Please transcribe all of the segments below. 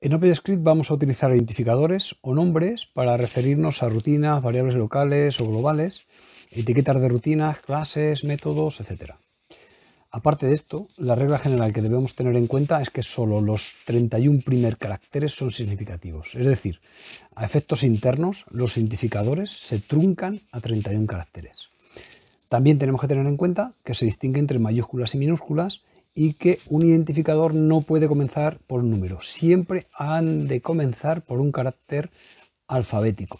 En OpenScript vamos a utilizar identificadores o nombres para referirnos a rutinas, variables locales o globales, etiquetas de rutinas, clases, métodos, etc. Aparte de esto, la regla general que debemos tener en cuenta es que solo los 31 primer caracteres son significativos. Es decir, a efectos internos, los identificadores se truncan a 31 caracteres. También tenemos que tener en cuenta que se distingue entre mayúsculas y minúsculas y que un identificador no puede comenzar por un número, siempre han de comenzar por un carácter alfabético.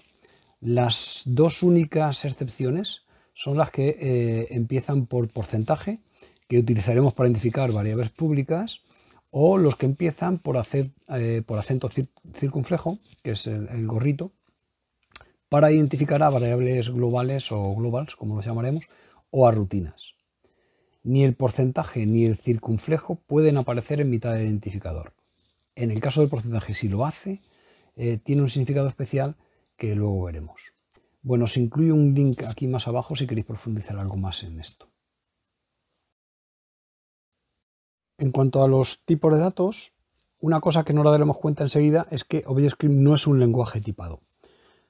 Las dos únicas excepciones son las que eh, empiezan por porcentaje, que utilizaremos para identificar variables públicas, o los que empiezan por, eh, por acento circunflejo, que es el, gorrito, para identificar a variables globales o globals, como los llamaremos, o a rutinas. Ni el porcentaje ni el circunflejo pueden aparecer en mitad del identificador. En el caso del porcentaje, si lo hace, eh, tiene un significado especial que luego veremos. Bueno, os incluyo un link aquí más abajo si queréis profundizar algo más en esto. En cuanto a los tipos de datos, una cosa que no la daremos cuenta enseguida es que ObjectScript no es un lenguaje tipado.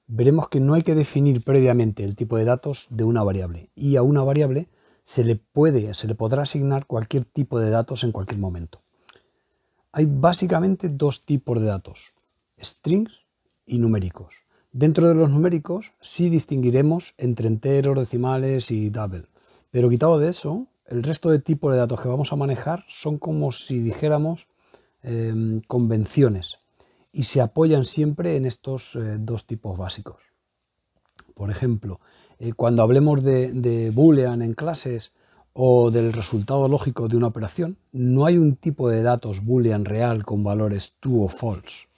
Veremos que no hay que definir previamente el tipo de datos de una variable y a una variable se le puede, se le podrá asignar cualquier tipo de datos en cualquier momento. Hay básicamente dos tipos de datos, strings y numéricos. Dentro de los numéricos sí distinguiremos entre enteros, decimales y double, pero quitado de eso, el resto de tipos de datos que vamos a manejar son como si dijéramos em, convenciones y se apoyan siempre en estos eh, dos tipos básicos. Por ejemplo, eh, cuando hablemos de, de Boolean en clases o del resultado lógico de una operación, no hay un tipo de datos Boolean real con valores true o false.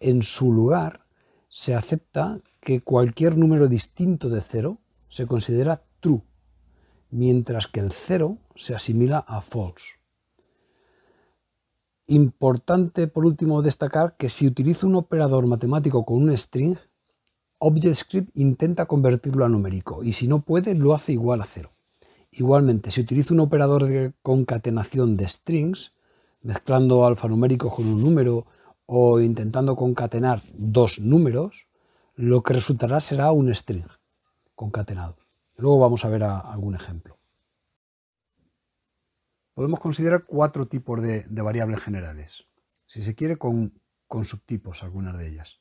En su lugar, se acepta que cualquier número distinto de cero se considera true, mientras que el cero se asimila a false. Importante, por último, destacar que si utilizo un operador matemático con un string, ObjectScript intenta convertirlo a numérico y si no puede lo hace igual a cero. Igualmente, si utilizo un operador de concatenación de strings, mezclando alfanuméricos con un número o intentando concatenar dos números, lo que resultará será un string concatenado. Luego vamos a ver algún ejemplo. Podemos considerar cuatro tipos de, variables generales, si se quiere con subtipos algunas de ellas.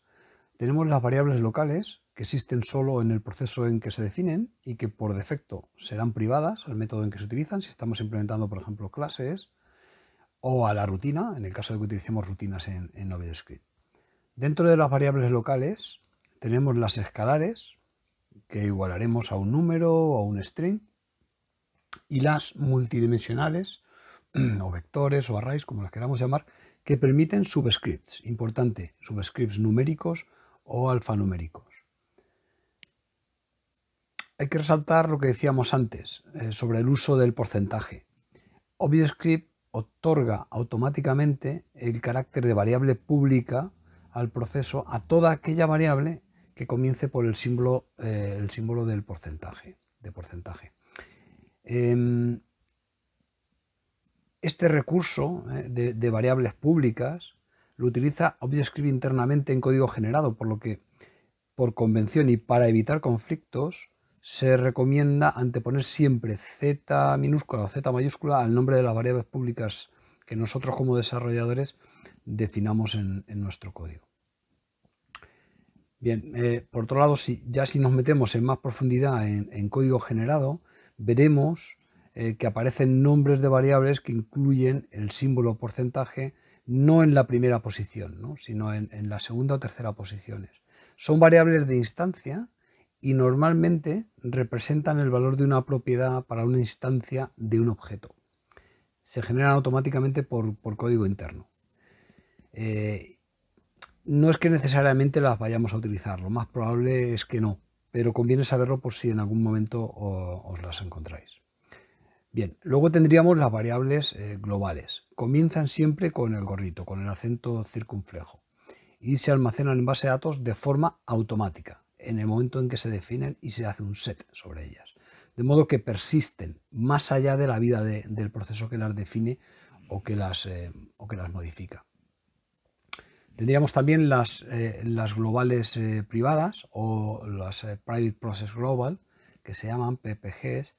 Tenemos las variables locales que existen solo en el proceso en que se definen y que por defecto serán privadas al método en que se utilizan, si estamos implementando, por ejemplo, clases o a la rutina, en el caso de que utilicemos rutinas en, en Dentro de las variables locales tenemos las escalares, que igualaremos a un número o a un string, y las multidimensionales, o vectores o arrays, como las queramos llamar, que permiten subscripts. Importante, subscripts numéricos o alfanuméricos. Hay que resaltar lo que decíamos antes eh, sobre el uso del porcentaje. ObvioScript otorga automáticamente el carácter de variable pública al proceso a toda aquella variable que comience por el símbolo, eh, del porcentaje. De porcentaje. Em, este recurso eh, de, variables públicas lo utiliza ObjectScript internamente en código generado, por lo que, por convención y para evitar conflictos, se recomienda anteponer siempre z minúscula o z mayúscula al nombre de las variables públicas que nosotros como desarrolladores definamos en, nuestro código. Bien, eh, por otro lado, si, ya si nos metemos en más profundidad en, código generado, veremos eh, que aparecen nombres de variables que incluyen el símbolo porcentaje, no en la primera posición, sino en, la segunda o tercera posiciones. Son variables de instancia y normalmente representan el valor de una propiedad para una instancia de un objeto. Se generan automáticamente por, código interno. Eh, no es que necesariamente las vayamos a utilizar, lo más probable es que no, pero conviene saberlo por si en algún momento os las encontráis. Bien, luego tendríamos las variables eh, globales. Comienzan siempre con el gorrito, con el acento circunflejo, y se almacenan en base de datos de forma automática, en el momento en que se definen y se hace un set sobre ellas. De modo que persisten más allá de la vida del proceso que las define o que las, eh, o que las modifica. Tendríamos también las, eh, las globales privadas o las Private Process Global, que se llaman PPGs,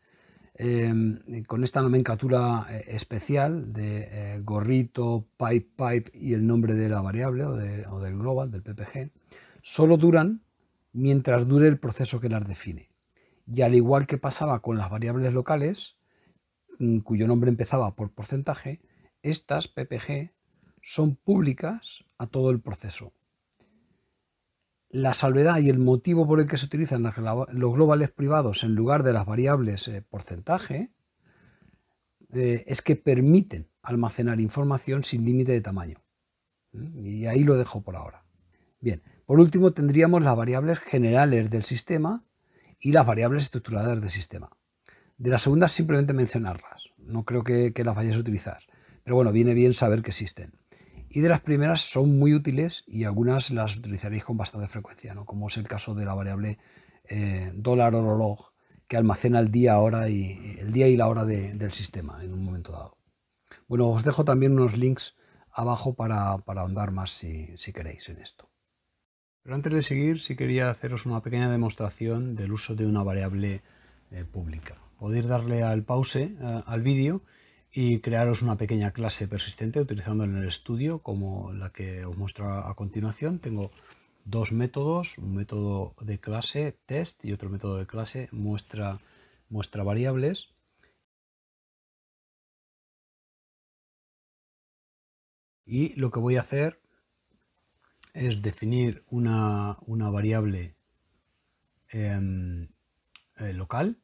Em, con esta nomenclatura eh, especial de eh, gorrito, pipe, pipe y el nombre de la variable o, o del global, del ppg, solo duran mientras dure el proceso que las define. Y al igual que pasaba con las variables locales, mm, cuyo nombre empezaba por porcentaje, estas ppg son públicas a todo el proceso la salvedad y el motivo por el que se utilizan los globales privados en lugar de las variables eh, porcentaje eh, es que permiten almacenar información sin límite de tamaño. ¿Mm? Y ahí lo dejo por ahora. Bien, por último tendríamos las variables generales del sistema y las variables estructuradas del sistema. De las segundas simplemente mencionarlas. No creo que, que las vayas a utilizar. Pero bueno, viene bien saber que existen. Y de las primeras son muy útiles y algunas las utilizaréis con bastante frecuencia, ¿no? como es el caso de la variable eh, dólar que almacena el día, y, el día y la hora del sistema en un momento dado. Bueno, os dejo también unos links abajo para, ahondar más si, queréis en esto. Pero antes de seguir, sí quería haceros una pequeña demostración del uso de una variable eh, pública. Podéis darle al pause eh, al vídeo y crearos una pequeña clase persistente utilizando en el estudio como la que os muestro a continuación. Tengo dos métodos, un método de clase test y otro método de clase muestra, muestra variables. Y lo que voy a hacer es definir una, variable em, eh, local.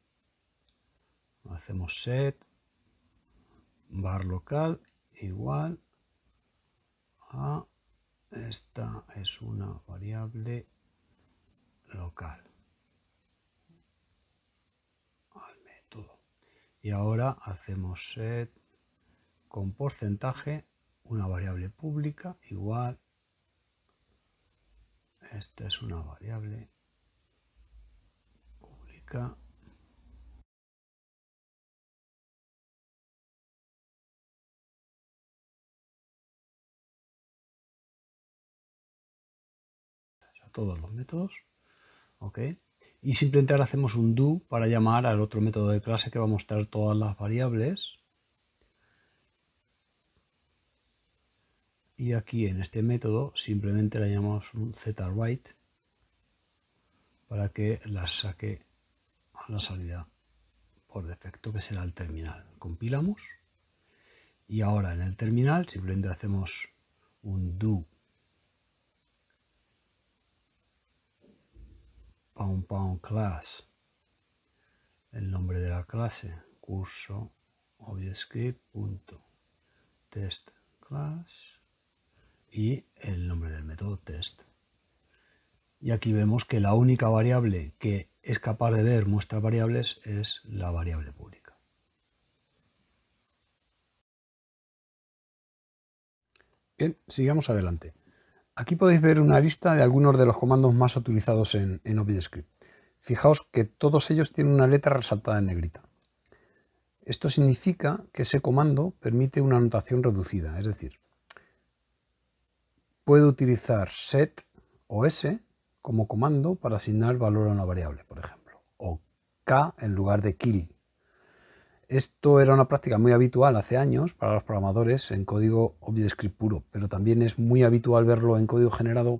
Hacemos set bar local igual a esta es una variable local al método y ahora hacemos set con porcentaje una variable pública igual esta es una variable pública todos los métodos. ¿ok? Y simplemente ahora hacemos un do para llamar al otro método de clase que va a mostrar todas las variables. Y aquí en este método simplemente le llamamos un zWrite para que la saque a la salida por defecto que será el terminal. Compilamos y ahora en el terminal simplemente hacemos un do Pound Class, el nombre de la clase, curso test y el nombre del método test. Y aquí vemos que la única variable que es capaz de ver nuestras variables es la variable pública. Bien, sigamos adelante. Aquí podéis ver una lista de algunos de los comandos más utilizados en, en Fijaos que todos ellos tienen una letra resaltada en negrita. Esto significa que ese comando permite una anotación reducida, es decir, puede utilizar set o s como comando para asignar valor a una variable, por ejemplo, o k en lugar de kill esto era una práctica muy habitual hace años para los programadores en código script puro, pero también es muy habitual verlo en código generado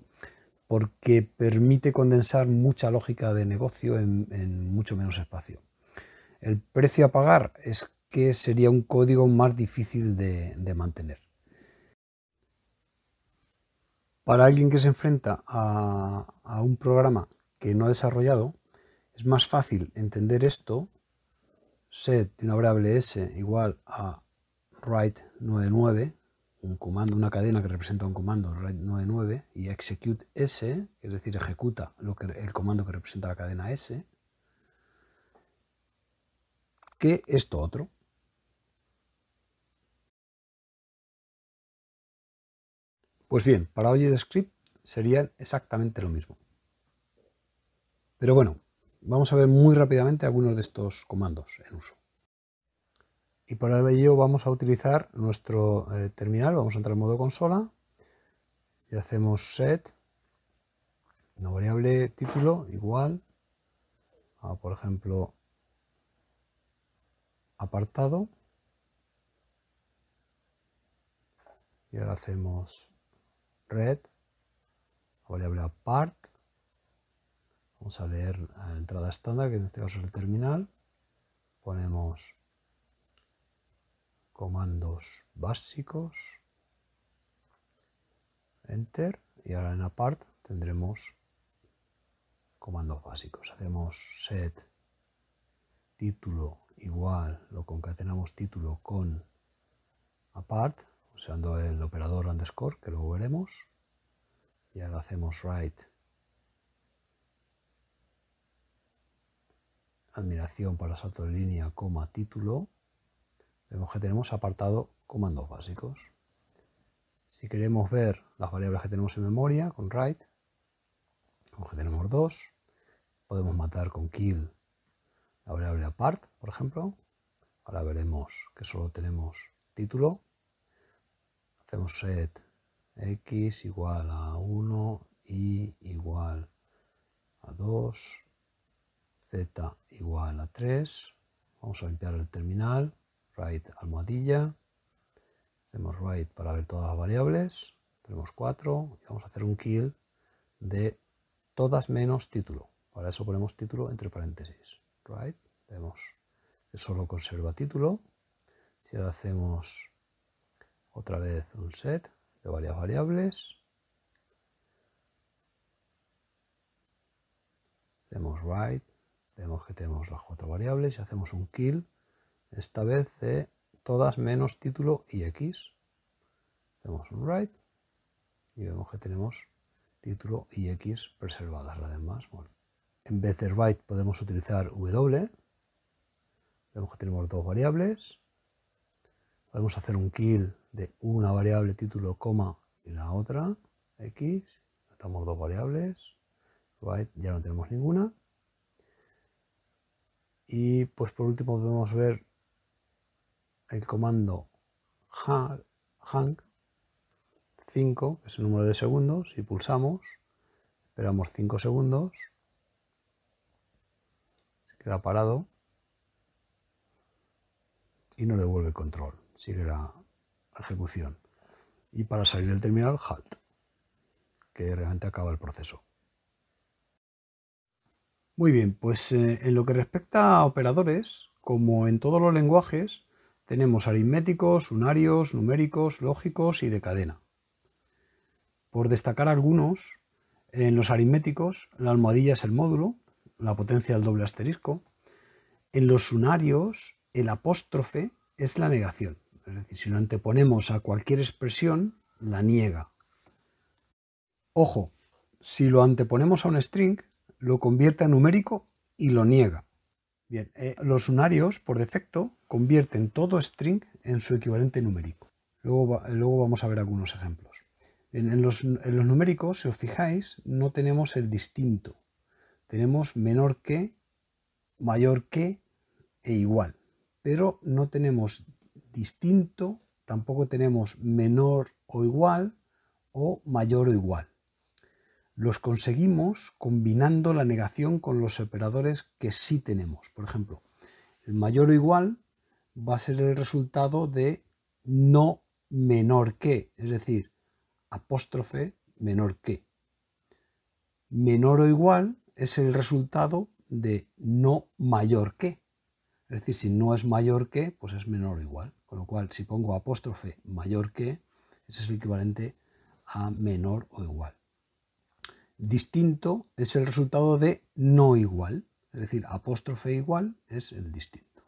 porque permite condensar mucha lógica de negocio en, mucho menos espacio. El precio a pagar es que sería un código más difícil de, mantener. Para alguien que se enfrenta a, a un programa que no ha desarrollado, es más fácil entender esto set de una variable s igual a write 99, un comando, una cadena que representa un comando write 99 y execute s, es decir, ejecuta lo que, el comando que representa la cadena s, que esto otro. Pues bien, para script sería exactamente lo mismo. Pero bueno, Vamos a ver muy rápidamente algunos de estos comandos en uso. Y para ello vamos a utilizar nuestro eh, terminal, vamos a entrar en modo consola y hacemos set, una variable título igual a, por ejemplo, apartado. Y ahora hacemos red, variable apart Vamos a leer la entrada estándar, que en este caso es el terminal. Ponemos comandos básicos, enter, y ahora en apart tendremos comandos básicos. Hacemos set título igual, lo concatenamos título con apart, usando el operador underscore, que luego veremos. Y ahora hacemos write admiración para salto de línea, título, vemos que tenemos apartado comandos básicos. Si queremos ver las variables que tenemos en memoria con write, vemos que tenemos dos, podemos matar con kill la variable apart, por ejemplo. Ahora veremos que solo tenemos título. Hacemos set x igual a 1 y igual a 2 z igual a 3. Vamos a limpiar el terminal, write almohadilla. Hacemos write para ver todas las variables. Tenemos 4 y vamos a hacer un kill de todas menos título. Para eso ponemos título entre paréntesis. Write, vemos que solo conserva título. Si ahora hacemos otra vez un set de varias variables, hacemos write Vemos que tenemos las cuatro variables y hacemos un kill, esta vez de todas menos título y x. Hacemos un write y vemos que tenemos título y x preservadas las demás. en vez de write podemos utilizar w. Vemos que tenemos dos variables. Podemos hacer un kill de una variable título, coma y la otra, x. notamos dos variables. Write ya no tenemos ninguna. Y pues por último podemos ver el comando hang 5, que es el número de segundos, y pulsamos, esperamos 5 segundos, se queda parado y nos devuelve el control, sigue la ejecución. Y para salir del terminal, halt, que realmente acaba el proceso. Muy bien, pues eh, en lo que respecta a operadores, como en todos los lenguajes, tenemos aritméticos, unarios, numéricos, lógicos y de cadena. Por destacar algunos, en los aritméticos la almohadilla es el módulo, la potencia del doble asterisco. En los unarios el apóstrofe es la negación, es decir, si lo anteponemos a cualquier expresión, la niega. Ojo, si lo anteponemos a un string, lo convierte a numérico y lo niega. Bien, eh, los unarios, por defecto, convierten todo string en su equivalente numérico. Luego, vamos a ver algunos ejemplos. en los numéricos, si os fijáis, no tenemos el distinto. Tenemos menor que, mayor que e igual. Pero no tenemos distinto, tampoco tenemos menor o igual o mayor o igual los conseguimos combinando la negación con los operadores que sí tenemos. Por ejemplo, el mayor o igual va a ser el resultado de no menor que, es decir, apóstrofe menor que. Menor o igual es el resultado de no mayor que. Es decir, si no es mayor que, pues es menor o igual. Con lo cual, si pongo apóstrofe mayor que, ese es el equivalente a menor o igual. Distinto es el resultado de no igual, es decir, apóstrofe igual es el distinto.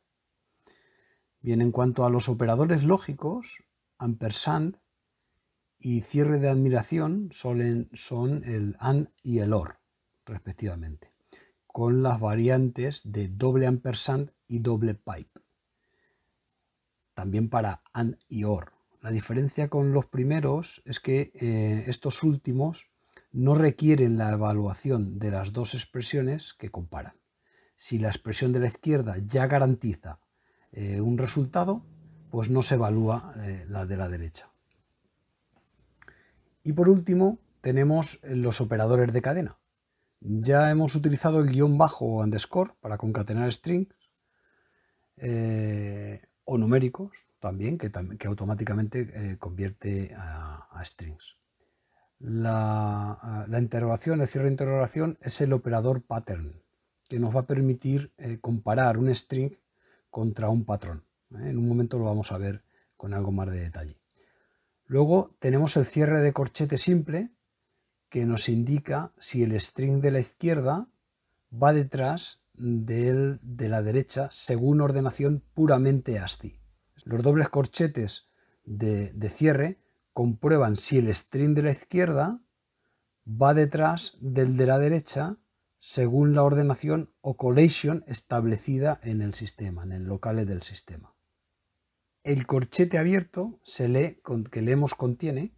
Bien, en cuanto a los operadores lógicos, ampersand y cierre de admiración son, son el AND y el OR, respectivamente, con las variantes de doble ampersand y doble pipe. También para AND y OR. La diferencia con los primeros es que eh, estos últimos no requieren la evaluación de las dos expresiones que comparan. Si la expresión de la izquierda ya garantiza eh, un resultado, pues no se evalúa eh, la de la derecha. Y por último, tenemos los operadores de cadena. Ya hemos utilizado el guión bajo o underscore para concatenar strings eh, o numéricos también, que, automáticamente convierte a strings. Ah, la, interrogación, el cierre de interrogación es el operador pattern, que nos va a permitir eh, comparar un string contra un patrón. ¿eh? En un momento lo vamos a ver con algo más de detalle. Luego tenemos el cierre de corchete simple, que nos indica si el string de la izquierda va detrás del de la derecha según ordenación puramente ASCII. Los dobles corchetes de cierre comprueban si el string de la izquierda va detrás del de la derecha según la ordenación o collation establecida en el sistema, en el local del sistema. El corchete abierto se lee que leemos contiene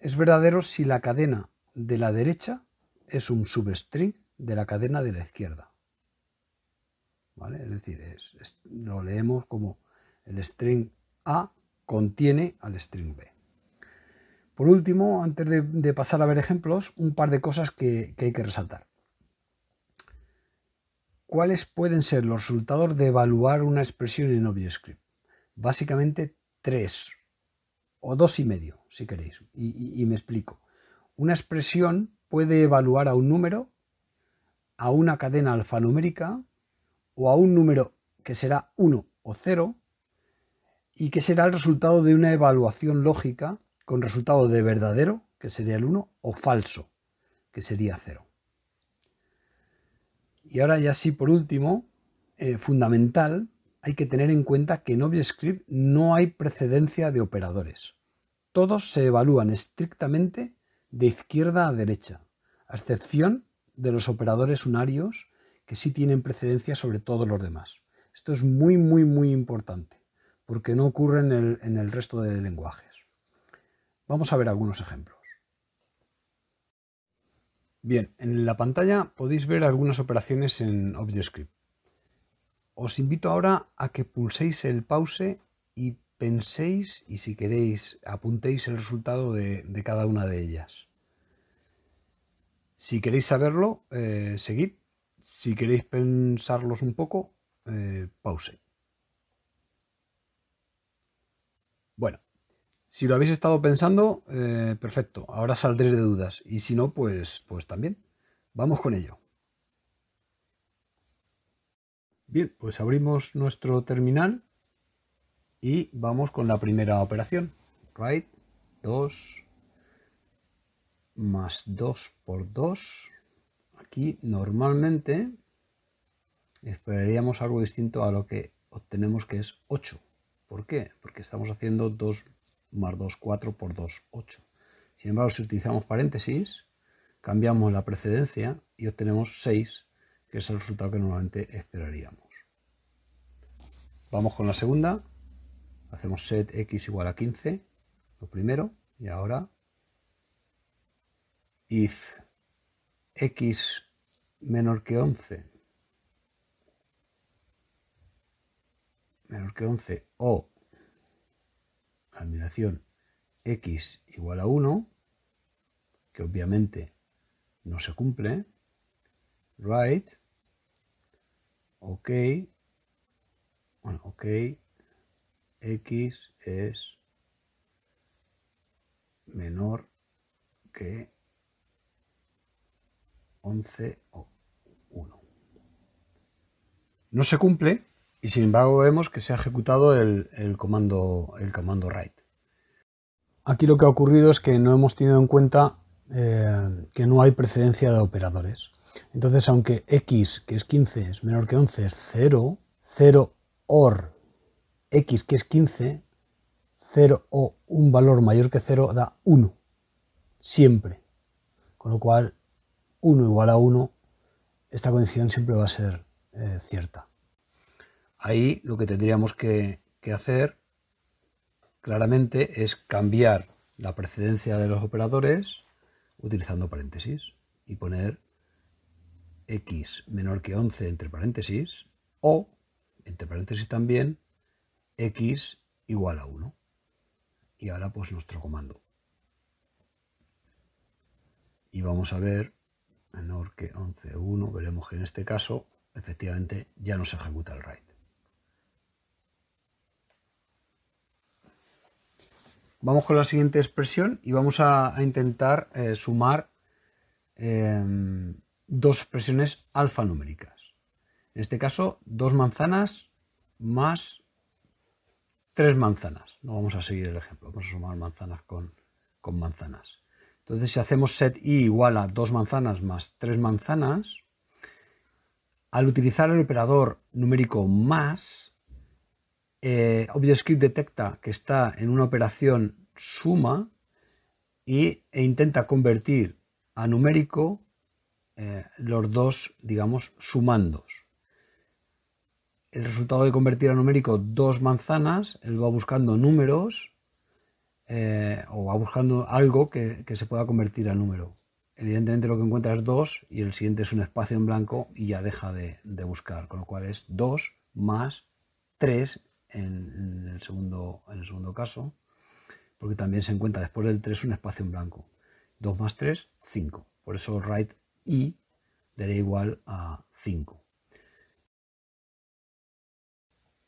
es verdadero si la cadena de la derecha es un substring de la cadena de la izquierda. ¿Vale? Es decir, lo leemos como el string A contiene al string B. Por último, antes de, pasar a ver ejemplos, un par de cosas que, hay que resaltar. ¿Cuáles pueden ser los resultados de evaluar una expresión en ObjectScript? Básicamente tres, o dos y medio, si queréis, y, y me explico. Una expresión puede evaluar a un número, a una cadena alfanumérica, o a un número que será 1 o 0, y que será el resultado de una evaluación lógica con resultado de verdadero, que sería el 1, o falso, que sería 0. Y ahora ya sí, por último, eh, fundamental, hay que tener en cuenta que en ObjectScript no hay precedencia de operadores. Todos se evalúan estrictamente de izquierda a derecha, a excepción de los operadores unarios que sí tienen precedencia sobre todos los demás. Esto es muy, muy, muy importante, porque no ocurre en el resto del lenguaje. Vamos a ver algunos ejemplos. Bien, en la pantalla podéis ver algunas operaciones en ObjectScript. Os invito ahora a que pulséis el pause y penséis y si queréis apuntéis el resultado de, cada una de ellas. Si queréis saberlo, eh, seguid. Si queréis pensarlos un poco, eh, pause. Bueno, si lo habéis estado pensando, eh, perfecto, ahora saldréis de dudas. Y si no, pues, pues también. Vamos con ello. Bien, pues abrimos nuestro terminal y vamos con la primera operación. Right, 2 más 2 por 2. Aquí normalmente esperaríamos algo distinto a lo que obtenemos que es 8. ¿Por qué? Porque estamos haciendo dos más 2, 4 por 2, 8. Sin embargo, si utilizamos paréntesis, cambiamos la precedencia y obtenemos 6, que es el resultado que normalmente esperaríamos. Vamos con la segunda. Hacemos set x igual a 15, lo primero, y ahora if x menor que 11 menor que 11 o admiración x igual a 1, que obviamente no se cumple, right, ok, bueno, ok, x es menor que 11 o 1. No se cumple y sin embargo vemos que se ha ejecutado el, comando, el comando write. Aquí lo que ha ocurrido es que no hemos tenido en cuenta eh, que no hay precedencia de operadores. Entonces, aunque x, que es 15, es menor que 11, es 0, 0 OR x, que es 15, 0 o un valor mayor que 0 da 1, siempre. Con lo cual, 1 igual a 1, esta condición siempre va a ser eh, cierta. Ahí lo que tendríamos que, hacer claramente es cambiar la precedencia de los operadores utilizando paréntesis y poner x menor que 11 entre paréntesis o, entre paréntesis también, x igual a 1. Y ahora pues nuestro comando. Y vamos a ver, menor que 11, 1, veremos que en este caso efectivamente ya no se ejecuta el RAID. Vamos con la siguiente expresión y vamos a, intentar eh, sumar em, dos expresiones alfanuméricas. En este caso, dos manzanas más tres manzanas. No vamos a seguir el ejemplo, vamos a sumar manzanas con, con manzanas. Entonces, si hacemos set i igual a dos manzanas más tres manzanas, al utilizar el operador numérico más, eh, ObjectScript detecta que está en una operación suma y, e intenta convertir a numérico eh, los dos, digamos, sumandos. El resultado de convertir a numérico dos manzanas, él va buscando números eh, o va buscando algo que, se pueda convertir a número. Evidentemente lo que encuentra es dos y el siguiente es un espacio en blanco y ya deja de, de buscar, con lo cual es 2 más 3 en, el segundo, en el segundo caso, porque también se encuentra después del 3 un espacio en blanco. 2 más 3, 5. Por eso write i daría igual a 5.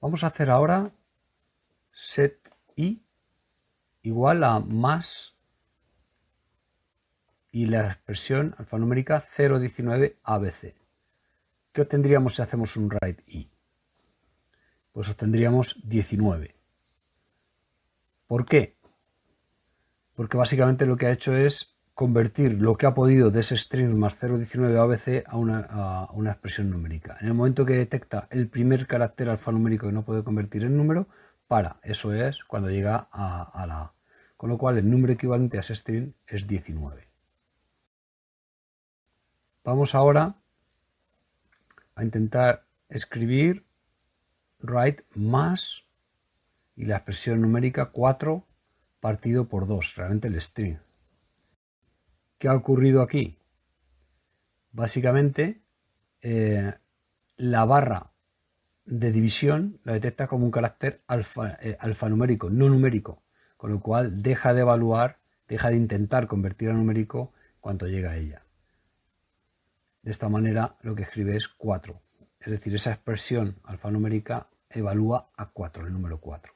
Vamos a hacer ahora set i igual a más y la expresión alfanumérica 019 ABC. ¿Qué obtendríamos si hacemos un write i? pues obtendríamos 19. ¿Por qué? Porque básicamente lo que ha hecho es convertir lo que ha podido de ese string más 019 ABC a una, a una expresión numérica. En el momento que detecta el primer carácter alfanumérico que no puede convertir en número, para. Eso es cuando llega a, a la A. Con lo cual el número equivalente a ese string es 19. Vamos ahora a intentar escribir write más y la expresión numérica 4 partido por 2, realmente el string. ¿Qué ha ocurrido aquí? Básicamente, eh, la barra de división la detecta como un carácter eh, alfanumérico, no numérico, con lo cual deja de evaluar, deja de intentar convertir a numérico cuando llega a ella. De esta manera lo que escribe es 4, es decir, esa expresión alfanumérica evalúa a 4, el número 4.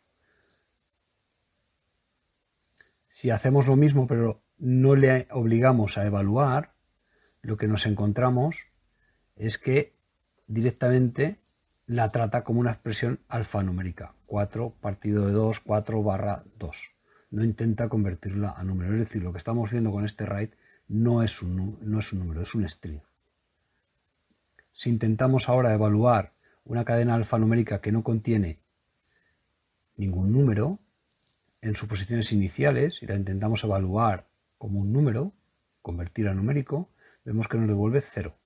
Si hacemos lo mismo pero no le obligamos a evaluar, lo que nos encontramos es que directamente la trata como una expresión alfanumérica, 4 partido de 2, 4 barra 2. No intenta convertirla a número. Es decir, lo que estamos viendo con este write no es un, no es un número, es un string. Si intentamos ahora evaluar una cadena alfanumérica que no contiene ningún número en suposiciones iniciales y la intentamos evaluar como un número, convertir a numérico, vemos que nos devuelve cero.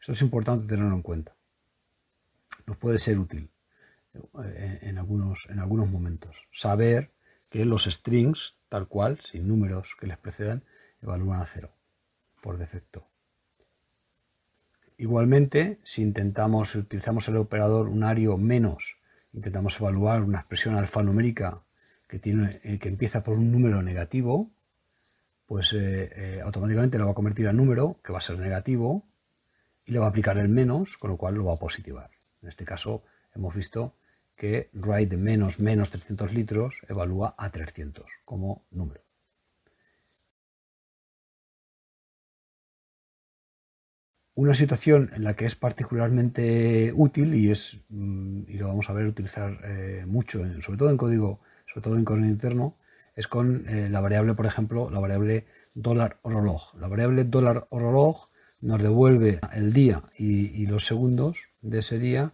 Esto es importante tenerlo en cuenta. Nos puede ser útil eh, en algunos, en algunos momentos. Saber que los strings, tal cual, sin números que les precedan, evalúan a cero por defecto. Igualmente, si intentamos, utilizamos el operador unario menos, intentamos evaluar una expresión alfanumérica que, eh, empieza por un número negativo, pues eh, eh, automáticamente lo va a convertir a número, que va a ser negativo, y le va a aplicar el menos, con lo cual lo va a positivar. En este caso hemos visto que write de menos menos 300 litros evalúa a 300 como número. Una situación en la que es particularmente útil y es mm, lo vamos a ver utilizar eh, mucho, sobre todo en código, sobre todo en código interno, es con eh, la variable, por ejemplo, la variable dólar La variable dólar nos devuelve el día y, los segundos de ese día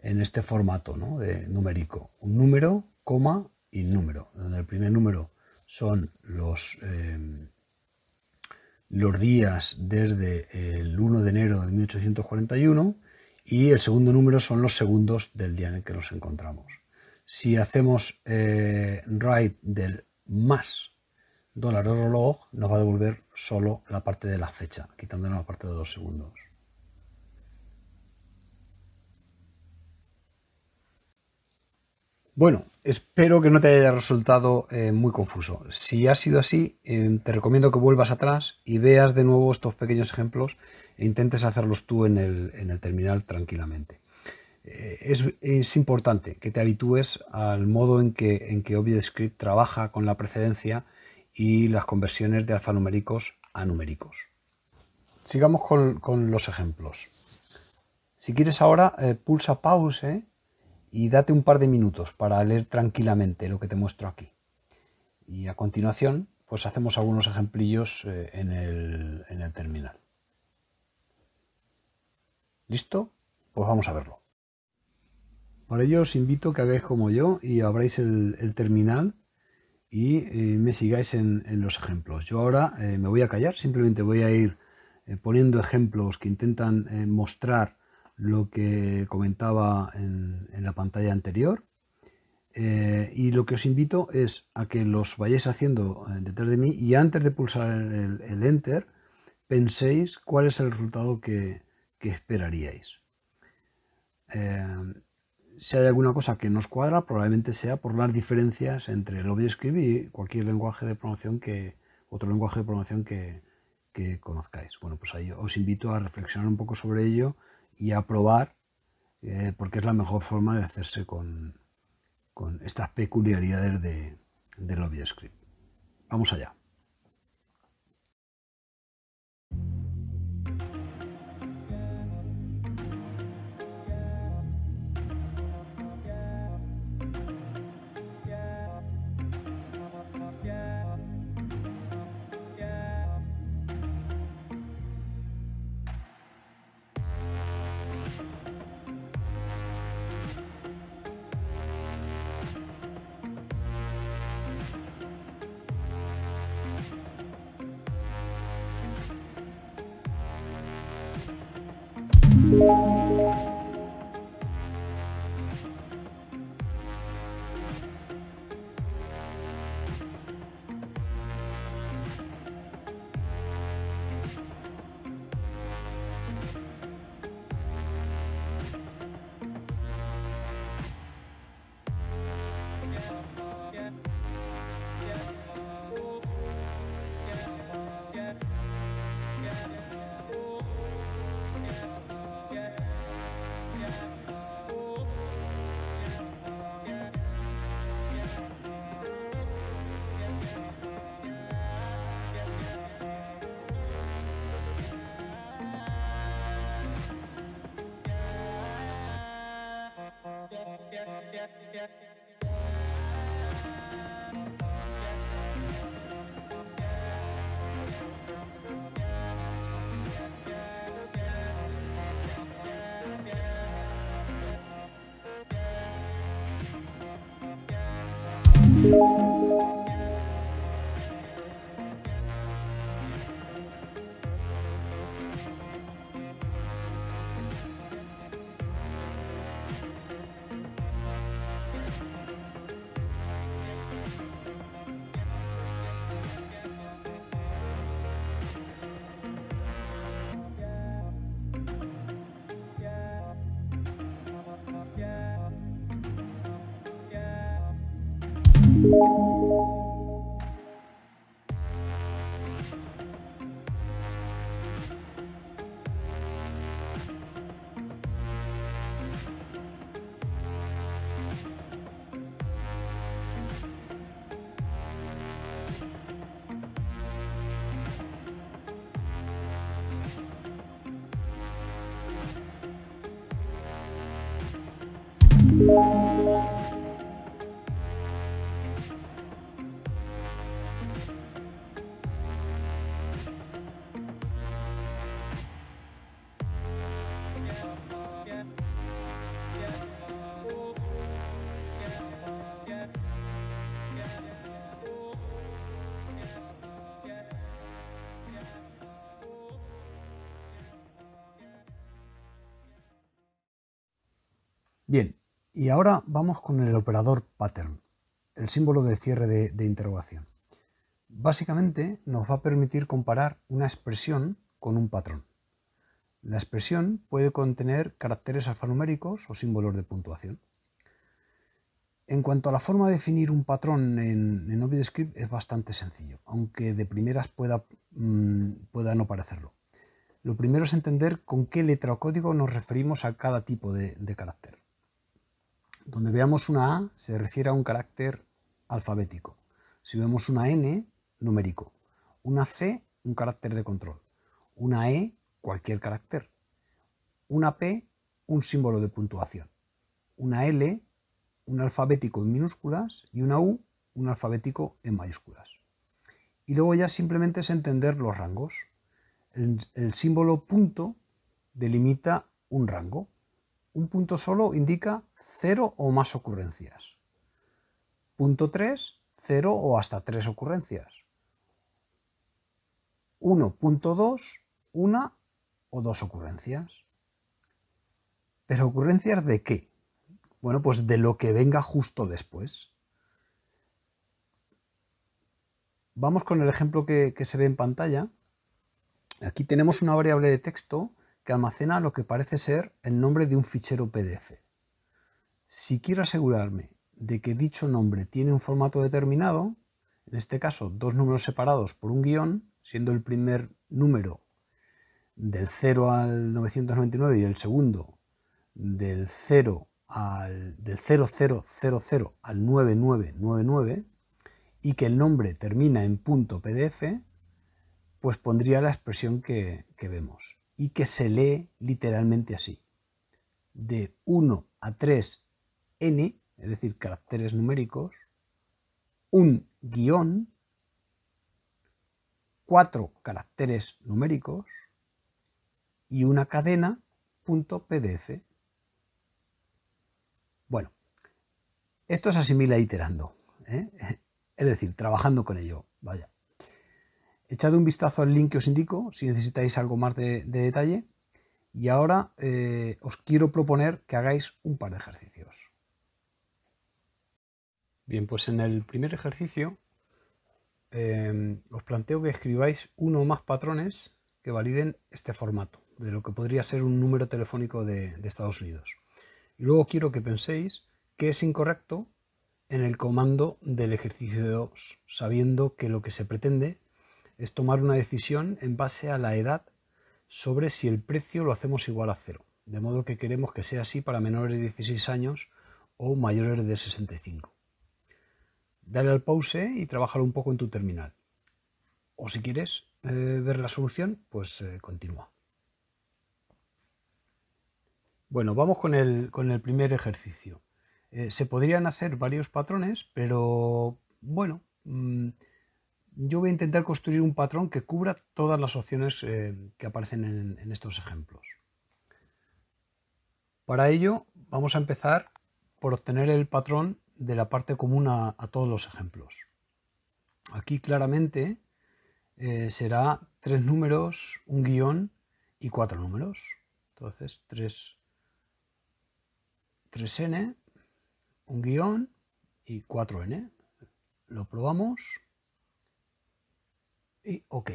en este formato de numérico. Un número, coma y número, donde el primer número son los, eh, los días desde el 1 de enero de 1841 y el segundo número son los segundos del día en el que nos encontramos. Si hacemos eh, write del más dólar reloj, nos va a devolver solo la parte de la fecha, quitándonos la parte de los segundos. Bueno, espero que no te haya resultado eh, muy confuso. Si ha sido así, eh, te recomiendo que vuelvas atrás y veas de nuevo estos pequeños ejemplos e intentes hacerlos tú en el, terminal tranquilamente. Eh, es, importante que te habitúes al modo en que, en que trabaja con la precedencia y las conversiones de alfanuméricos a numéricos. Sigamos con, con los ejemplos. Si quieres ahora, pulsa pause y date un par de minutos para leer tranquilamente lo que te muestro aquí. Y a continuación, pues hacemos algunos ejemplillos eh, en el, en el terminal. ¿Listo? Pues vamos a verlo. Para ello os invito a que hagáis como yo y abráis el, terminal y eh, me sigáis en, los ejemplos. Yo ahora eh, me voy a callar, simplemente voy a ir poniendo ejemplos que intentan mostrar lo que comentaba en, la pantalla anterior. Eh, y lo que os invito es a que los vayáis haciendo eh, detrás de mí y antes de pulsar el, Enter, penséis cuál es el resultado que, esperaríais. Eh, si hay alguna cosa que nos cuadra, probablemente sea por las diferencias entre el script y cualquier lenguaje de programación que, otro lenguaje de programación que, que conozcáis. Bueno, pues ahí os invito a reflexionar un poco sobre ello y a probar, eh, porque es la mejor forma de hacerse con, con estas peculiaridades de, del script Vamos allá. Y ahora vamos con el operador pattern, el símbolo de cierre de, interrogación. Básicamente nos va a permitir comparar una expresión con un patrón. La expresión puede contener caracteres alfanuméricos o símbolos de puntuación. En cuanto a la forma de definir un patrón en, en es bastante sencillo, aunque de primeras mm, pueda, no parecerlo. Lo primero es entender con qué letra o código nos referimos a cada tipo de carácter. Donde veamos una A se refiere a un carácter alfabético. Si vemos una N, numérico. Una C, un carácter de control. Una E, cualquier carácter. Una P, un símbolo de puntuación. Una L, un alfabético en minúsculas. Y una U, un alfabético en mayúsculas. Y luego ya simplemente es entender los rangos. El, símbolo punto delimita un rango. Un punto solo indica cero o más ocurrencias. Punto 3, 0 o hasta 3 ocurrencias. 1.2, una o dos ocurrencias. ¿Pero ocurrencias de qué? Bueno, pues de lo que venga justo después. Vamos con el ejemplo que se ve en pantalla. Aquí tenemos una variable de texto que almacena lo que parece ser el nombre de un fichero PDF. Si quiero asegurarme de que dicho nombre tiene un formato determinado, en este caso dos números separados por un guión, siendo el primer número del 0 al 999 y el segundo del 0 al del 0000 al 9999 y que el nombre termina en punto .pdf, pues pondría la expresión que, que vemos y que se lee literalmente así. De 1 a 3 n, es decir, caracteres numéricos, un guión, cuatro caracteres numéricos y una cadena .pdf. Bueno, esto se asimila iterando, ¿eh? es decir, trabajando con ello. Vaya. Echad un vistazo al link que os indico si necesitáis algo más de, detalle. Y ahora eh, os quiero proponer que hagáis un par de ejercicios. Bien, pues en el primer ejercicio em, os planteo que escribáis uno o más patrones que validen este formato, de lo que podría ser un número telefónico de, Estados Unidos. Y luego quiero que penséis qué es incorrecto en el comando del ejercicio 2, sabiendo que lo que se pretende es tomar una decisión en base a la edad sobre si el precio lo hacemos igual a cero, de modo que queremos que sea así para menores de 16 años o mayores de 65 dale al pause y trabajar un poco en tu terminal. O si quieres eh, ver la solución, pues eh, continúa. Bueno, vamos con el, primer ejercicio. Eh, se podrían hacer varios patrones, pero bueno, mm, yo voy a intentar construir un patrón que cubra todas las opciones que aparecen en estos ejemplos. Para ello, vamos a empezar por obtener el patrón de la parte común a, todos los ejemplos. Aquí claramente eh, será tres números, un guión y cuatro números. Entonces, 3, 3n, un guión y 4n. Lo probamos y OK.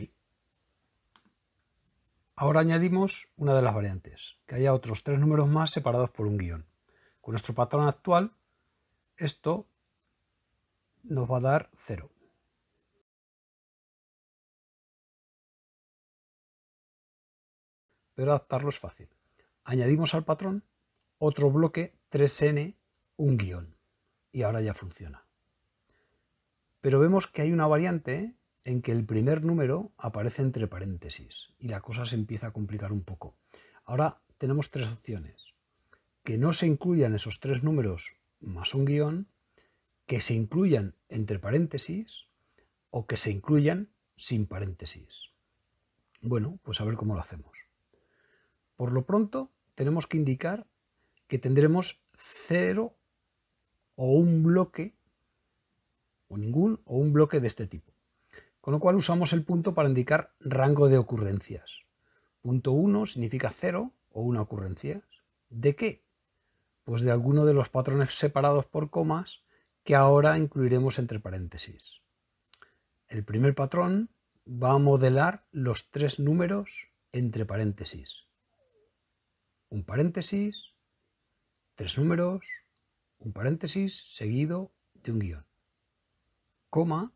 Ahora añadimos una de las variantes, que haya otros tres números más separados por un guión. Con nuestro patrón actual esto nos va a dar cero, Pero adaptarlo es fácil. Añadimos al patrón otro bloque 3n, un guión. Y ahora ya funciona. Pero vemos que hay una variante en que el primer número aparece entre paréntesis y la cosa se empieza a complicar un poco. Ahora tenemos tres opciones. Que no se incluyan esos tres números más un guión que se incluyan entre paréntesis o que se incluyan sin paréntesis. Bueno, pues a ver cómo lo hacemos. Por lo pronto, tenemos que indicar que tendremos cero o un bloque, o ningún, o un bloque de este tipo. Con lo cual usamos el punto para indicar rango de ocurrencias. Punto 1 significa cero o una ocurrencia. ¿De qué? pues de alguno de los patrones separados por comas que ahora incluiremos entre paréntesis. El primer patrón va a modelar los tres números entre paréntesis. Un paréntesis, tres números, un paréntesis seguido de un guión, coma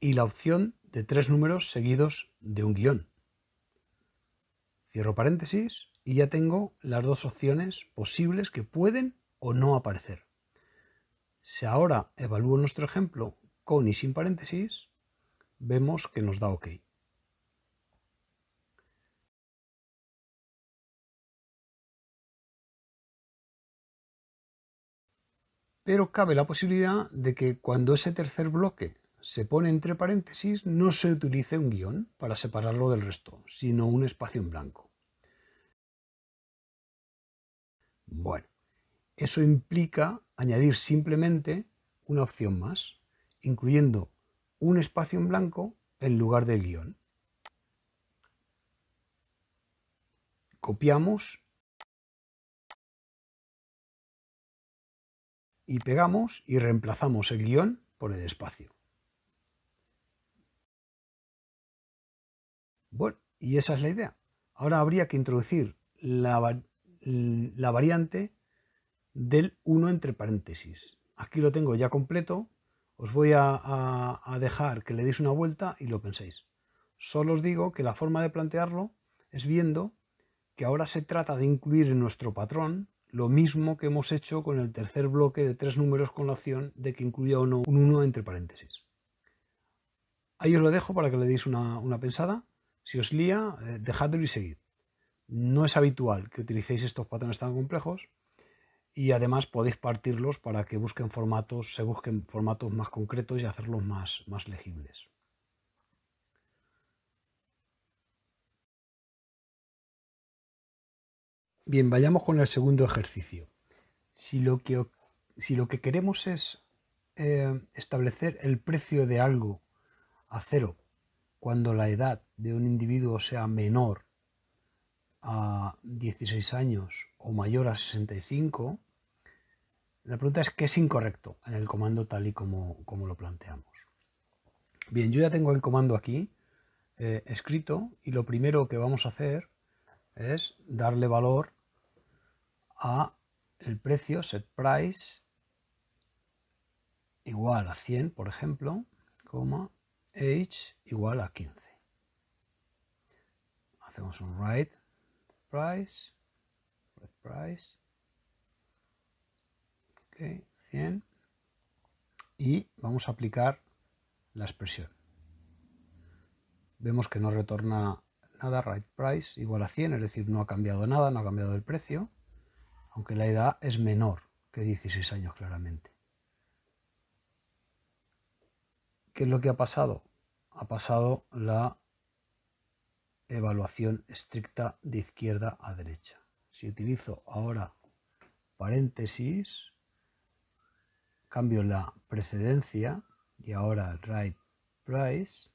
y la opción de tres números seguidos de un guión. Cierro paréntesis y ya tengo las dos opciones posibles que pueden o no aparecer. Si ahora evalúo nuestro ejemplo con y sin paréntesis, vemos que nos da OK. Pero cabe la posibilidad de que cuando ese tercer bloque se pone entre paréntesis, no se utilice un guión para separarlo del resto, sino un espacio en blanco. Bueno, eso implica añadir simplemente una opción más, incluyendo un espacio en blanco en lugar del guión. Copiamos y pegamos y reemplazamos el guión por el espacio. Bueno, y esa es la idea. Ahora habría que introducir la, la variante del 1 entre paréntesis. Aquí lo tengo ya completo. Os voy a, dejar que le deis una vuelta y lo penséis. Solo os digo que la forma de plantearlo es viendo que ahora se trata de incluir en nuestro patrón lo mismo que hemos hecho con el tercer bloque de tres números con la opción de que incluya un 1 entre paréntesis. Ahí os lo dejo para que le deis una, una pensada. Si os lía, eh, dejadlo y seguid. No es habitual que utilicéis estos patrones tan complejos y además podéis partirlos para que busquen formatos, se busquen formatos más concretos y hacerlos más, legibles. Bien, vayamos con el segundo ejercicio. Si lo que, queremos es eh, establecer el precio de algo a cero cuando la edad de un individuo sea menor a 16 años o mayor a 65, la pregunta es qué es incorrecto en el comando tal y como, como lo planteamos. Bien, yo ya tengo el comando aquí eh, escrito y lo primero que vamos a hacer es darle valor a el precio set price igual a 100, por ejemplo, coma age igual a 15. Hacemos un write price, price, 100, y vamos a aplicar la expresión. Vemos que no retorna nada, right price igual a 100, es decir, no ha cambiado nada, no ha cambiado el precio, aunque la edad es menor que 16 años claramente. ¿Qué es lo que ha pasado? Ha pasado la evaluación estricta de izquierda a derecha. Si utilizo ahora paréntesis, cambio la precedencia y ahora right price,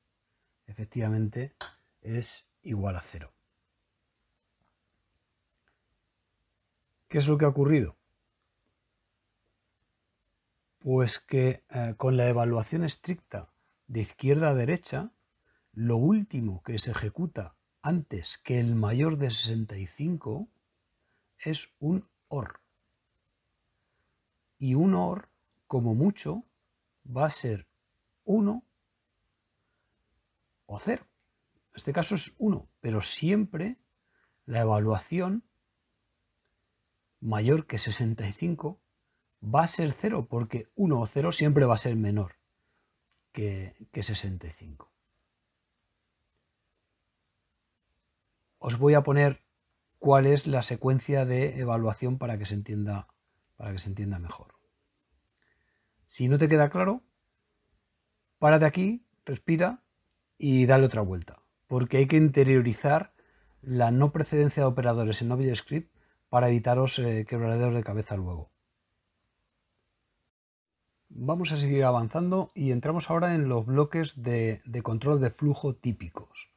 efectivamente es igual a cero. ¿Qué es lo que ha ocurrido? Pues que eh, con la evaluación estricta de izquierda a derecha, lo último que se ejecuta antes que el mayor de 65 es un OR. Y un OR, como mucho, va a ser 1 o 0. En este caso es 1, pero siempre la evaluación mayor que 65 va a ser 0, porque 1 o 0 siempre va a ser menor que, que 65. Os voy a poner cuál es la secuencia de evaluación para que se entienda, para que se entienda mejor. Si no te queda claro, párate aquí, respira y dale otra vuelta, porque hay que interiorizar la no precedencia de operadores en Script para evitaros eh, quebraderos de cabeza luego. Vamos a seguir avanzando y entramos ahora en los bloques de control de flujo típicos.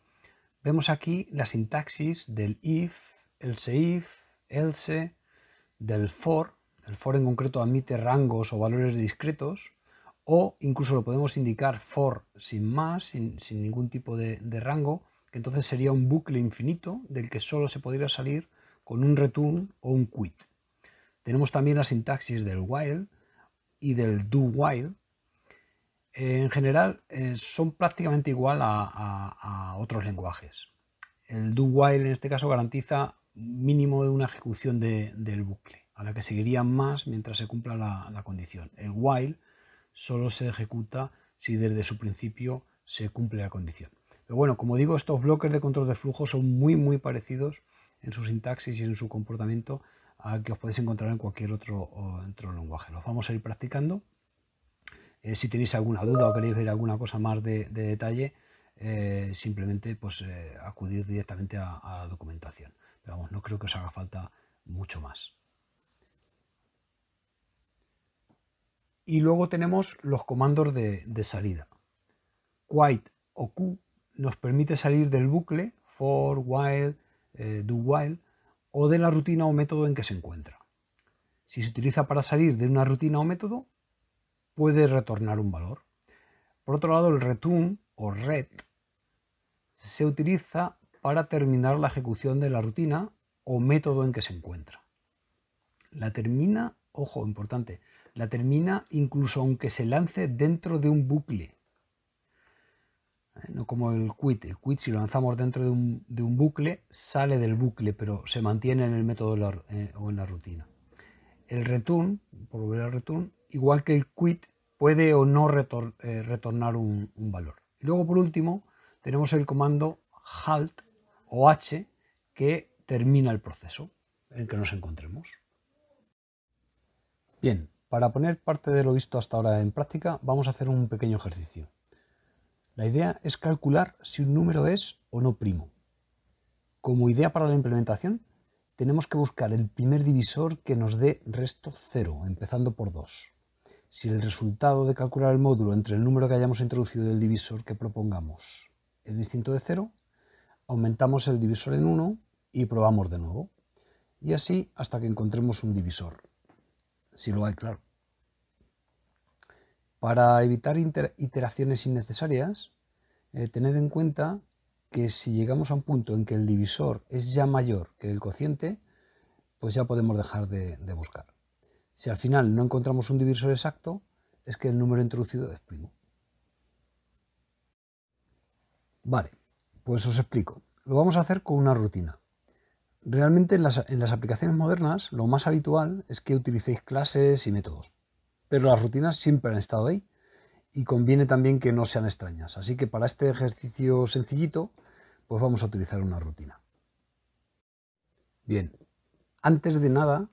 Vemos aquí la sintaxis del if, el if else, del for. El for en concreto admite rangos o valores discretos o incluso lo podemos indicar for sin más, sin, ningún tipo de, de, rango, que entonces sería un bucle infinito del que solo se podría salir con un return o un quit. Tenemos también la sintaxis del while y del do while, en general eh, son prácticamente igual a, otros lenguajes. El do while en este caso garantiza mínimo de una ejecución del bucle, a la que seguiría más mientras se cumpla la, condición. El while solo se ejecuta si desde su principio se cumple la condición. Pero bueno, como digo, estos bloques de control de flujo son muy muy parecidos en su sintaxis y en su comportamiento a que os podéis encontrar en cualquier otro, otro lenguaje. Los vamos a ir practicando eh, si tenéis alguna duda o queréis ver alguna cosa más de, detalle, eh, simplemente pues, eh, acudir directamente a, la documentación. Pero vamos, no creo que os haga falta mucho más. Y luego tenemos los comandos de, de salida. Quite o Q nos permite salir del bucle for, while, do while o de la rutina o método en que se encuentra. Si se utiliza para salir de una rutina o método, puede retornar un valor. Por otro lado, el return o red se utiliza para terminar la ejecución de la rutina o método en que se encuentra. La termina, ojo, importante, la termina incluso aunque se lance dentro de un bucle. No como el quit. El quit, si lo lanzamos dentro de un, bucle, sale del bucle, pero se mantiene en el método eh, o en la rutina. El return, por volver al return, igual que el quit puede o no eh, retornar un, valor. Y luego por último tenemos el comando halt o h que termina el proceso en el que nos encontremos. Bien, para poner parte de lo visto hasta ahora en práctica vamos a hacer un pequeño ejercicio. La idea es calcular si un número es o no primo. Como idea para la implementación tenemos que buscar el primer divisor que nos dé resto 0, empezando por 2 si el resultado de calcular el módulo entre el número que hayamos introducido y el divisor que propongamos es distinto de 0, aumentamos el divisor en 1 y probamos de nuevo. Y así hasta que encontremos un divisor, si lo hay claro. Para evitar iteraciones innecesarias, eh, tened en cuenta que si llegamos a un punto en que el divisor es ya mayor que el cociente, pues ya podemos dejar de buscar. Si al final no encontramos un divisor exacto, es que el número introducido es primo. Vale, pues os explico. Lo vamos a hacer con una rutina. Realmente en las, aplicaciones modernas lo más habitual es que utilicéis clases y métodos, pero las rutinas siempre han estado ahí y conviene también que no sean extrañas. Así que para este ejercicio sencillito, pues vamos a utilizar una rutina. Bien, antes de nada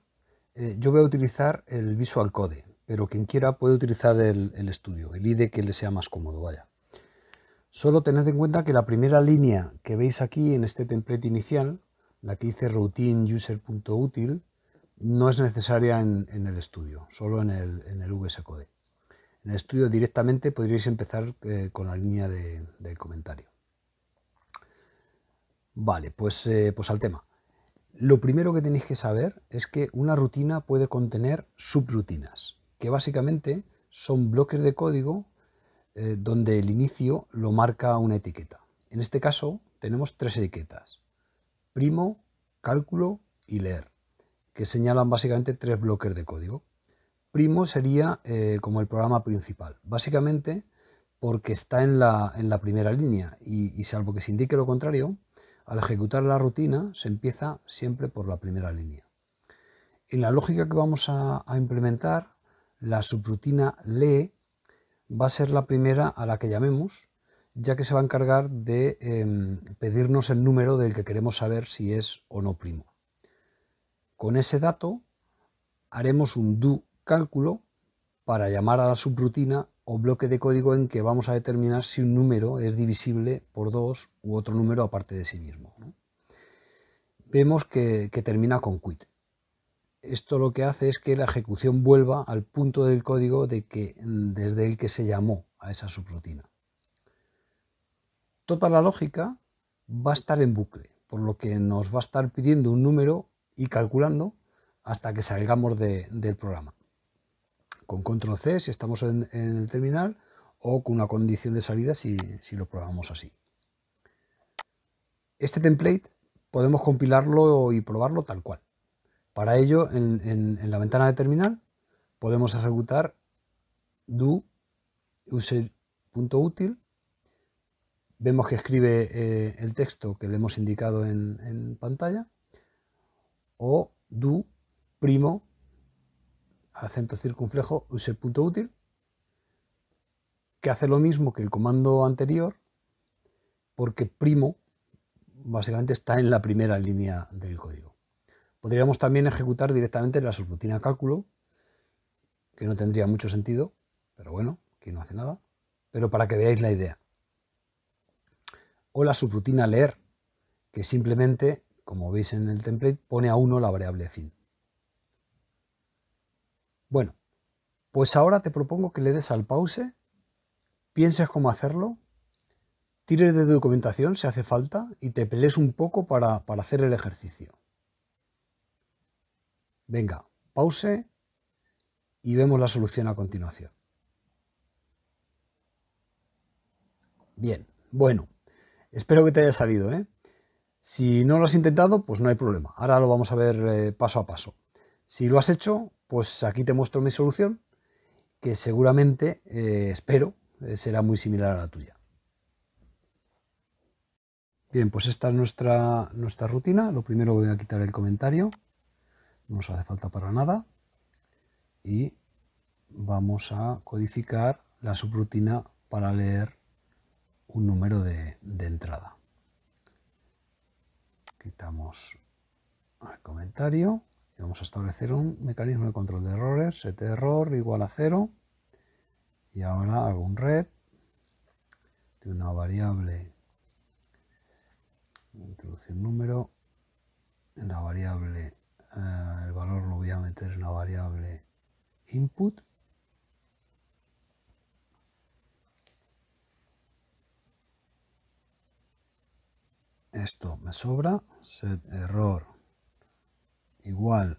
eh, yo voy a utilizar el Visual Code, pero quien quiera puede utilizar el, el estudio, el IDE que le sea más cómodo, vaya. Solo tened en cuenta que la primera línea que veis aquí en este template inicial, la que dice routine user.util, no es necesaria en, el estudio, solo en el, VS Code. En el estudio directamente podríais empezar eh, con la línea de, del comentario. Vale, pues, eh, pues al tema. Lo primero que tenéis que saber es que una rutina puede contener subrutinas, que básicamente son bloques de código eh, donde el inicio lo marca una etiqueta. En este caso tenemos tres etiquetas, primo, cálculo y leer, que señalan básicamente tres bloques de código. Primo sería eh, como el programa principal, básicamente porque está en la, primera línea y salvo que se indique lo contrario, al ejecutar la rutina se empieza siempre por la primera línea. En la lógica que vamos a, implementar, la subrutina lee va a ser la primera a la que llamemos, ya que se va a encargar de em, pedirnos el número del que queremos saber si es o no primo. Con ese dato haremos un do cálculo para llamar a la subrutina o bloque de código en que vamos a determinar si un número es divisible por dos u otro número aparte de sí mismo. Vemos que, termina con quit. Esto lo que hace es que la ejecución vuelva al punto del código de que, desde el que se llamó a esa subrutina. Toda la lógica va a estar en bucle, por lo que nos va a estar pidiendo un número y calculando hasta que salgamos del programa con control C si estamos en, el terminal o con una condición de salida si, lo probamos así. Este template podemos compilarlo y probarlo tal cual. Para ello, en, la ventana de terminal podemos ejecutar do user.util. Vemos que escribe eh, el texto que le hemos indicado en, en pantalla. O do primo acento el punto útil, que hace lo mismo que el comando anterior, porque primo básicamente está en la primera línea del código. Podríamos también ejecutar directamente la subrutina cálculo, que no tendría mucho sentido, pero bueno, que no hace nada, pero para que veáis la idea. O la subrutina leer, que simplemente, como veis en el template, pone a uno la variable fin. Bueno, pues ahora te propongo que le des al pause, pienses cómo hacerlo, tires de documentación si hace falta y te pelees un poco para, hacer el ejercicio. Venga, pause y vemos la solución a continuación. Bien, bueno, espero que te haya salido. ¿eh? Si no lo has intentado, pues no hay problema. Ahora lo vamos a ver eh, paso a paso. Si lo has hecho, pues aquí te muestro mi solución, que seguramente, eh, espero, eh, será muy similar a la tuya. Bien, pues esta es nuestra, nuestra rutina. Lo primero voy a quitar el comentario. No nos hace falta para nada. Y vamos a codificar la subrutina para leer un número de entrada. Quitamos el comentario vamos a establecer un mecanismo de control de errores, set error igual a 0. Y ahora hago un red de una variable, introducir número, en la variable, eh, el valor lo voy a meter en la variable input. Esto me sobra, set error igual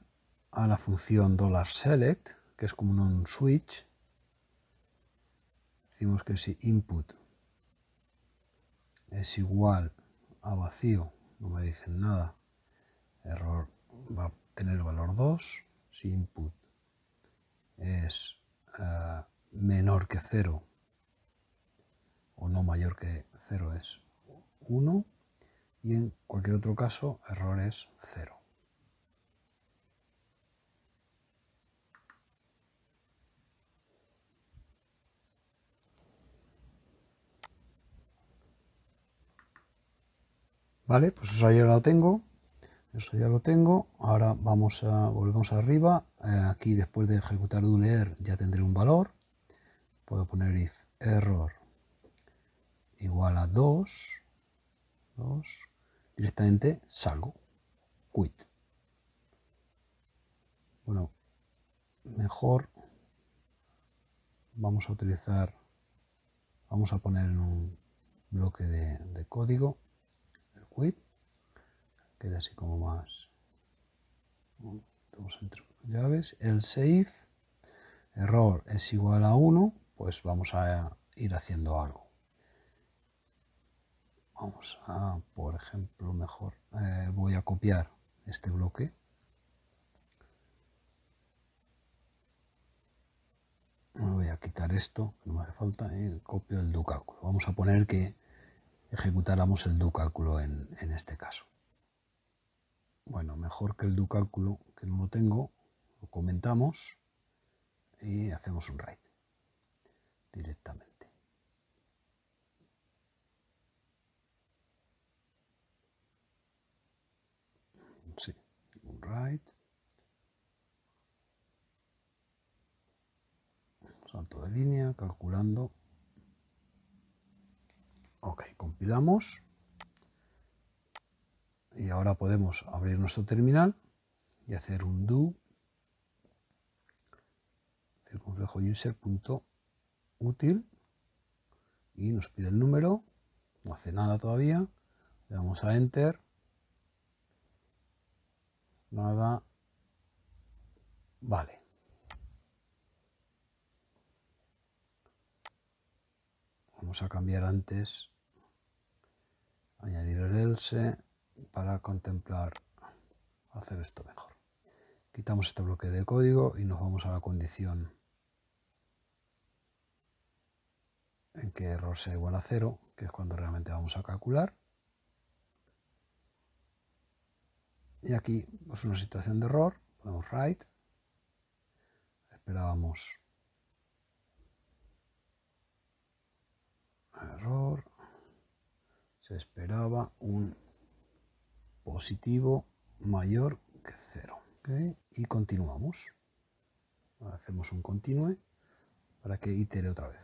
a la función $select, que es como un switch. Decimos que si input es igual a vacío, no me dicen nada, error va a tener el valor 2. Si input es eh, menor que 0 o no mayor que 0 es 1 y en cualquier otro caso error es 0. Vale, pues eso ya lo tengo. Eso ya lo tengo. Ahora vamos a volvemos arriba. Eh, aquí después de ejecutar un leer ya tendré un valor. Puedo poner if error igual a 2. 2. Directamente salgo. Quit. Bueno, mejor vamos a utilizar, vamos a poner un bloque de código Queda así como más. Vamos llaves. El save. Error es igual a 1. Pues vamos a ir haciendo algo. Vamos a, por ejemplo, mejor eh, voy a copiar este bloque. voy a quitar esto, que no me hace falta, y eh, copio el duca Vamos a poner que ejecutáramos el do cálculo en, este caso. Bueno, mejor que el do cálculo que no lo tengo, lo comentamos y hacemos un write, directamente. Sí, un write, Salto de línea, calculando. Ok, compilamos. Y ahora podemos abrir nuestro terminal y hacer un do circunflejo user.util y nos pide el número, no hace nada todavía, le damos a enter, nada, vale. Vamos a cambiar antes añadir el else para contemplar hacer esto mejor. Quitamos este bloque de código y nos vamos a la condición en que error sea igual a cero, que es cuando realmente vamos a calcular. Y aquí, pues una situación de error, ponemos write, esperábamos error, se esperaba un positivo mayor que cero, Y continuamos. hacemos un continue para que itere otra vez.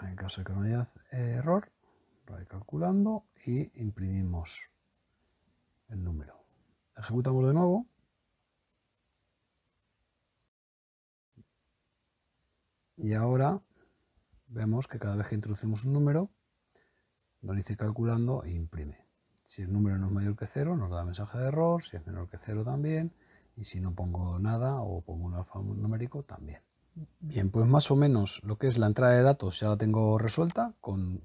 En caso de que no haya error, calculando y imprimimos el número. Ejecutamos de nuevo. Y ahora vemos que cada vez que introducimos un número, lo dice calculando e imprime. Si el número no es mayor que 0, nos da mensaje de error, si es menor que 0 también, y si no pongo nada o pongo un numérico también. Bien, pues más o menos lo que es la entrada de datos ya la tengo resuelta con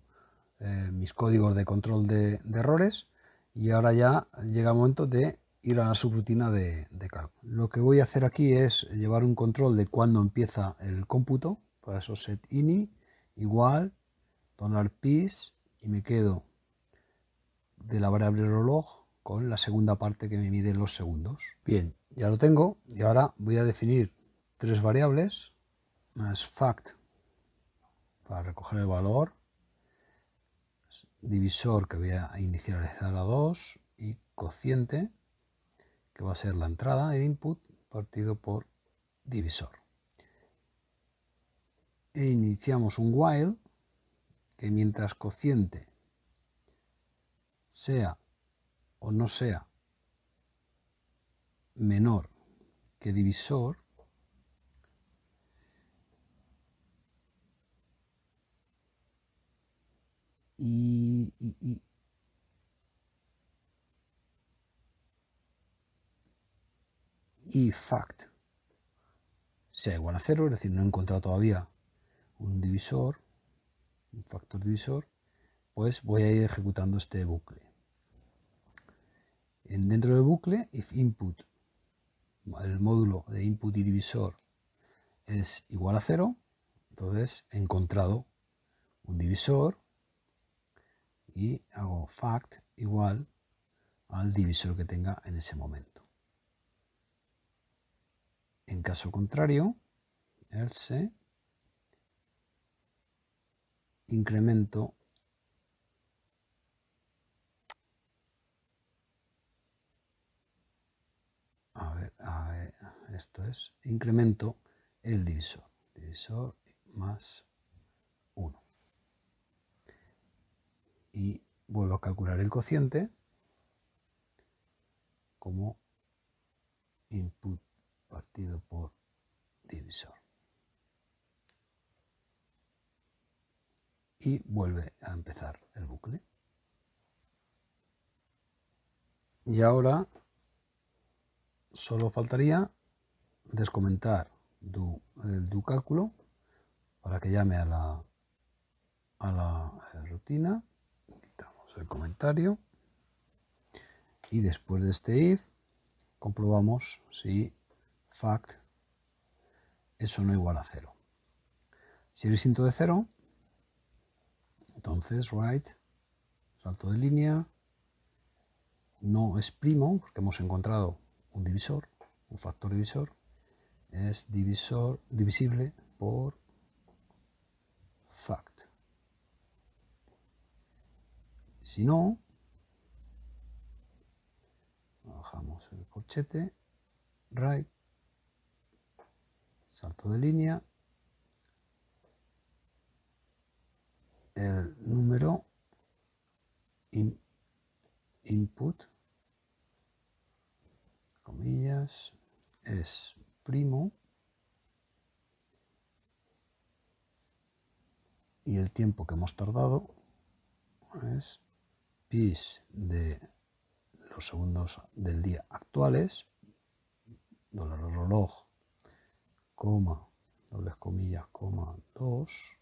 eh, mis códigos de control de, errores y ahora ya llega el momento de ir a la subrutina de, de cálculo. Lo que voy a hacer aquí es llevar un control de cuándo empieza el cómputo, para eso set ini igual $peace y me quedo de la variable reloj con la segunda parte que me mide los segundos. Bien, ya lo tengo y ahora voy a definir tres variables más fact para recoger el valor, divisor que voy a inicializar a 2 y cociente que va a ser la entrada, el input, partido por divisor. E iniciamos un while que mientras cociente sea o no sea menor que divisor, y, y, fact sea igual a cero, es decir, no he encontrado todavía un divisor un factor divisor, pues voy a ir ejecutando este bucle. En, dentro del bucle, if input, el módulo de input y divisor es igual a cero, entonces he encontrado un divisor y hago fact igual al divisor que tenga en ese momento. En caso contrario, else incremento a ver, esto es incremento el divisor divisor más 1 y vuelvo a calcular el cociente como input partido por divisor y vuelve a empezar el bucle. Y ahora solo faltaría descomentar el do cálculo para que llame a la, a la, rutina. Quitamos el comentario y después de este if comprobamos si fact eso no igual a cero. Si el distinto de cero, entonces, right, salto de línea, no es primo, porque hemos encontrado un divisor, un factor divisor, es divisor divisible por fact. Si no, bajamos el corchete, right, salto de línea, el número input, comillas, es primo y el tiempo que hemos tardado es pis de los segundos del día actuales, dólar reloj, coma, dobles comillas, coma 2,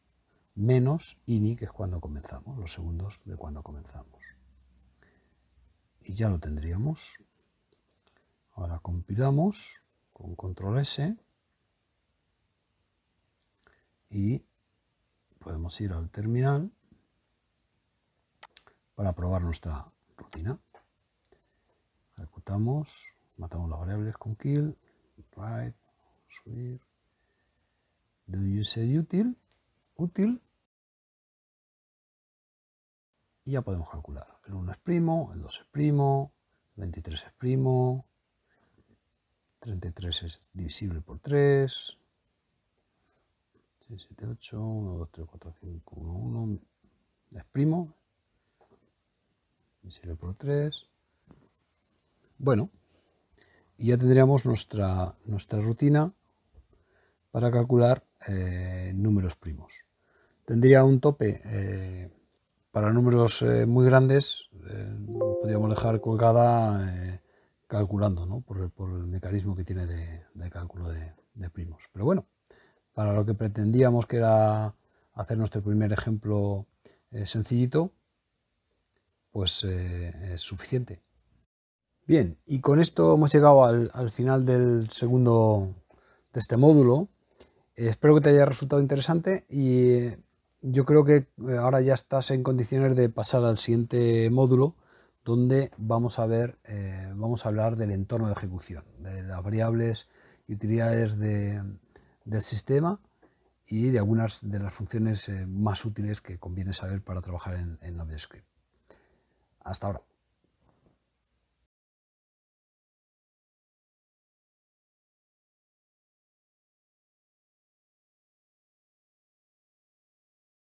menos ini, que es cuando comenzamos, los segundos de cuando comenzamos. Y ya lo tendríamos. Ahora compilamos con control S y podemos ir al terminal para probar nuestra rutina. Ejecutamos, matamos las variables con kill, write, subir, do you say útil, útil y ya podemos calcular. El 1 es primo, el 2 es primo, 23 es primo, 33 es divisible por 3, 6, 7, 8, 1, 2, 3, 4, 5, 1, 1, es primo, divisible por 3. Bueno, y ya tendríamos nuestra, rutina para calcular eh, números primos. Tendría un tope... Eh, para números eh, muy grandes eh, podríamos dejar colgada eh, calculando, por, el mecanismo que tiene de, cálculo de, primos. Pero bueno, para lo que pretendíamos que era hacer nuestro primer ejemplo sencillito, pues es suficiente. Bien, y con esto hemos llegado al, al final del segundo de este módulo. Espero que te haya resultado interesante y yo creo que eh, ahora ya estás en condiciones de pasar al siguiente módulo donde vamos a ver, eh, vamos a hablar del entorno de ejecución, de las variables y utilidades del sistema y de algunas de las funciones eh, más útiles que conviene saber para trabajar en, en Hasta ahora.